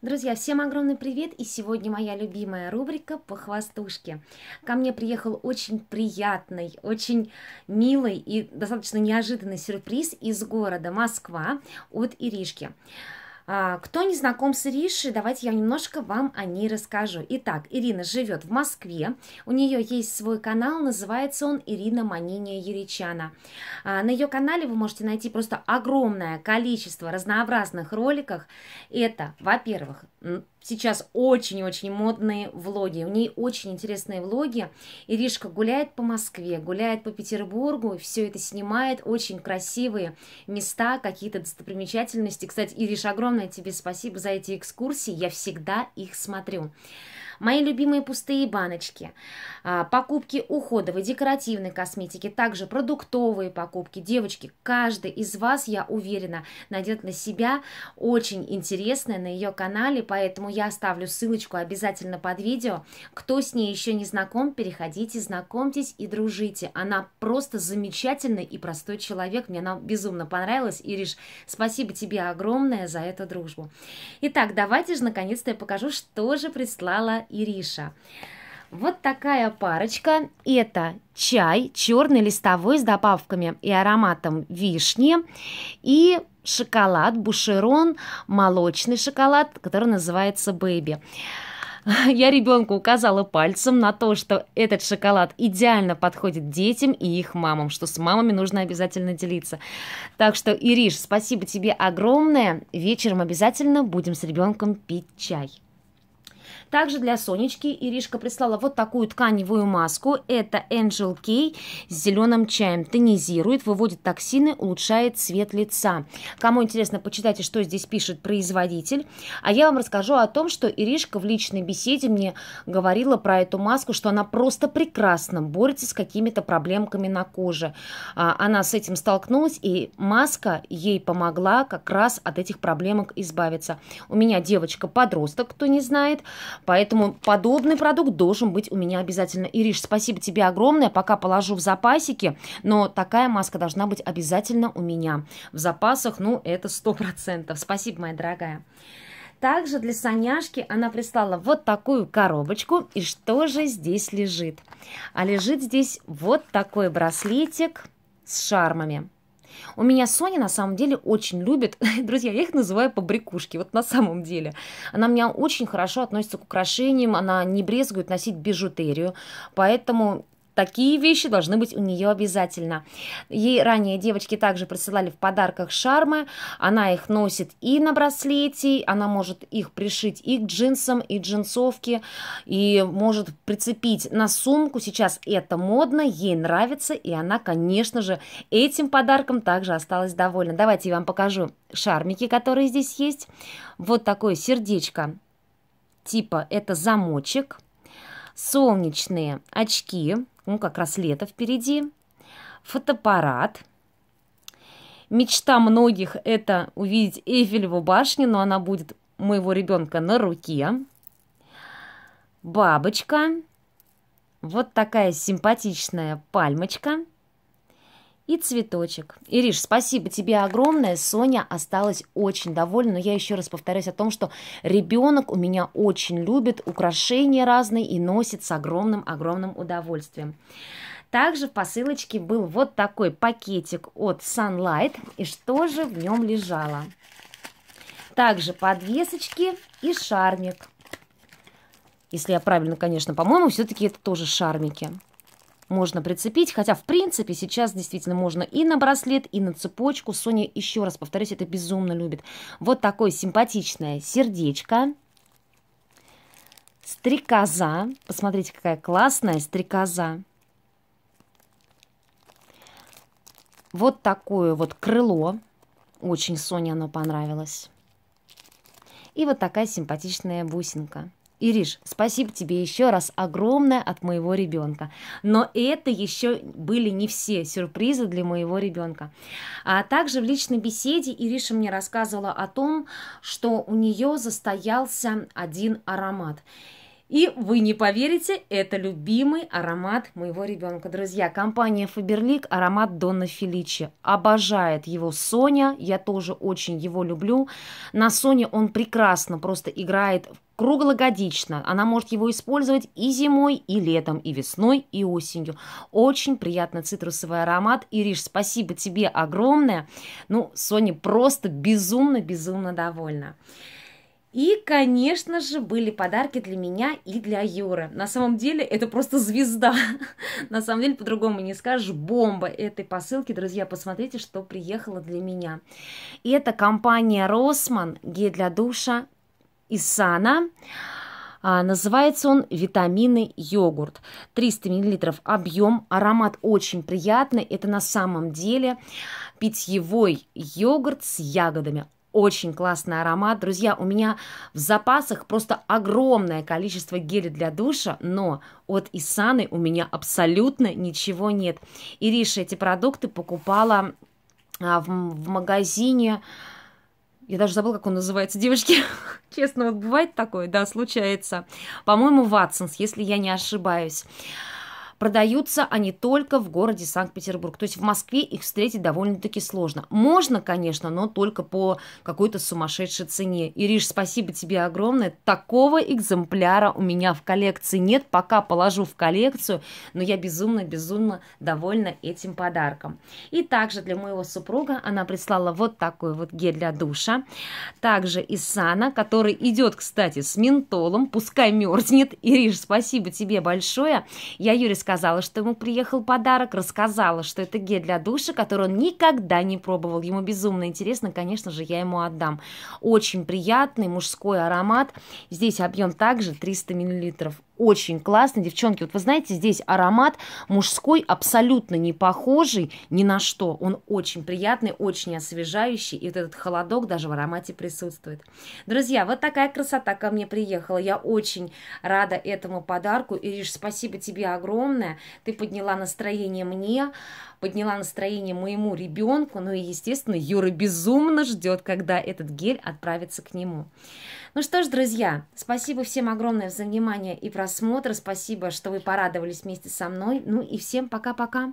Друзья, всем огромный привет! И сегодня моя любимая рубрика «Похвастушки». Ко мне приехал очень приятный, очень милый и достаточно неожиданный сюрприз из города Москва от Иришки. А, кто не знаком с Иришей, давайте я немножко вам о ней расскажу. Итак, Ирина живет в Москве, у нее есть свой канал, называется он Ирина Маниния Еричана. А, на ее канале вы можете найти просто огромное количество разнообразных роликов. Это, во-первых, сейчас очень-очень модные влоги. У ней очень интересные влоги. Иришка гуляет по Москве, гуляет по Петербургу, все это снимает. Очень красивые места, какие-то достопримечательности. Кстати, Ириш, огромное тебе спасибо за эти экскурсии. Я всегда их смотрю мои любимые пустые баночки, а, покупки уходовой, декоративной косметики, также продуктовые покупки. Девочки, каждый из вас, я уверена, найдет на себя очень интересное на ее канале, поэтому я оставлю ссылочку обязательно под видео. Кто с ней еще не знаком, переходите, знакомьтесь и дружите. Она просто замечательный и простой человек, мне она безумно понравилась. Ириш, спасибо тебе огромное за эту дружбу. Итак, давайте же наконец-то я покажу, что же прислала Ириша, Вот такая парочка. Это чай черный листовой с добавками и ароматом вишни и шоколад бушерон, молочный шоколад, который называется Бэби. Я ребенку указала пальцем на то, что этот шоколад идеально подходит детям и их мамам, что с мамами нужно обязательно делиться. Так что, Ириш, спасибо тебе огромное. Вечером обязательно будем с ребенком пить чай. Также для Сонечки Иришка прислала вот такую тканевую маску. Это Angel K с зеленым чаем. Тонизирует, выводит токсины, улучшает цвет лица. Кому интересно, почитайте, что здесь пишет производитель. А я вам расскажу о том, что Иришка в личной беседе мне говорила про эту маску, что она просто прекрасно борется с какими-то проблемками на коже. А, она с этим столкнулась, и маска ей помогла как раз от этих проблемок избавиться. У меня девочка-подросток, кто не знает, Поэтому подобный продукт должен быть у меня обязательно. Ириш, спасибо тебе огромное. Пока положу в запасики, но такая маска должна быть обязательно у меня. В запасах, ну, это 100%. Спасибо, моя дорогая. Также для Саняшки она прислала вот такую коробочку. И что же здесь лежит? А лежит здесь вот такой браслетик с шармами. У меня Соня на самом деле очень любит, друзья, я их называю побрякушки, вот на самом деле. Она у меня очень хорошо относится к украшениям, она не брезгует носить бижутерию, поэтому Такие вещи должны быть у нее обязательно. Ей ранее девочки также присылали в подарках шармы. Она их носит и на браслете, она может их пришить и к джинсам, и джинсовке, и может прицепить на сумку. Сейчас это модно, ей нравится, и она, конечно же, этим подарком также осталась довольна. Давайте я вам покажу шармики, которые здесь есть. Вот такое сердечко. Типа это замочек. Солнечные очки ну, как раз лето впереди. Фотоаппарат. Мечта многих – это увидеть Эйфелеву башню, но она будет моего ребенка на руке. Бабочка. Вот такая симпатичная пальмочка – и цветочек. Ириш, спасибо тебе огромное. Соня осталась очень довольна. Но я еще раз повторюсь о том, что ребенок у меня очень любит украшения разные и носит с огромным-огромным удовольствием. Также в посылочке был вот такой пакетик от Sunlight. И что же в нем лежало? Также подвесочки и шармик. Если я правильно, конечно, по-моему, все-таки это тоже шармики можно прицепить, хотя в принципе сейчас действительно можно и на браслет, и на цепочку. Соня, еще раз повторюсь, это безумно любит. Вот такое симпатичное сердечко. Стрекоза. Посмотрите, какая классная стрекоза. Вот такое вот крыло. Очень Соне оно понравилось. И вот такая симпатичная бусинка. Ириш, спасибо тебе еще раз огромное от моего ребенка. Но это еще были не все сюрпризы для моего ребенка. А также в личной беседе Ириша мне рассказывала о том, что у нее застоялся один аромат. И вы не поверите, это любимый аромат моего ребенка. Друзья, компания Faberlic, аромат Дона Феличи. Обожает его Соня, я тоже очень его люблю. На Соне он прекрасно просто играет круглогодично. Она может его использовать и зимой, и летом, и весной, и осенью. Очень приятно цитрусовый аромат. Ириш, спасибо тебе огромное. Ну, Соня просто безумно-безумно довольна. И, конечно же, были подарки для меня и для Юры. На самом деле, это просто звезда. На самом деле, по-другому не скажешь. Бомба этой посылки. Друзья, посмотрите, что приехало для меня. Это компания Росман, гель для душа ИСАНА. А, называется он «Витамины йогурт». 300 мл объем, аромат очень приятный. Это на самом деле питьевой йогурт с ягодами очень классный аромат. Друзья, у меня в запасах просто огромное количество геля для душа, но от Исаны у меня абсолютно ничего нет. Ириша эти продукты покупала а, в, в магазине... Я даже забыла, как он называется, девочки. Честно, вот бывает такое, да, случается. По-моему, Ватсонс, если я не ошибаюсь. Продаются они только в городе Санкт-Петербург. То есть в Москве их встретить довольно-таки сложно. Можно, конечно, но только по какой-то сумасшедшей цене. Ириш, спасибо тебе огромное. Такого экземпляра у меня в коллекции нет. Пока положу в коллекцию, но я безумно-безумно довольна этим подарком. И также для моего супруга она прислала вот такой вот гель для душа. Также из Сана, который идет, кстати, с ментолом. Пускай мерзнет. Ириш, спасибо тебе большое. Я Юрий сказала, что ему приехал подарок, рассказала, что это гель для душа, который он никогда не пробовал. Ему безумно интересно, конечно же, я ему отдам. Очень приятный мужской аромат. Здесь объем также 300 миллилитров очень классно. Девчонки, вот вы знаете, здесь аромат мужской абсолютно не похожий ни на что. Он очень приятный, очень освежающий. И вот этот холодок даже в аромате присутствует. Друзья, вот такая красота ко мне приехала. Я очень рада этому подарку. Ириш, спасибо тебе огромное. Ты подняла настроение мне подняла настроение моему ребенку, ну и, естественно, Юра безумно ждет, когда этот гель отправится к нему. Ну что ж, друзья, спасибо всем огромное за внимание и просмотр, спасибо, что вы порадовались вместе со мной, ну и всем пока-пока.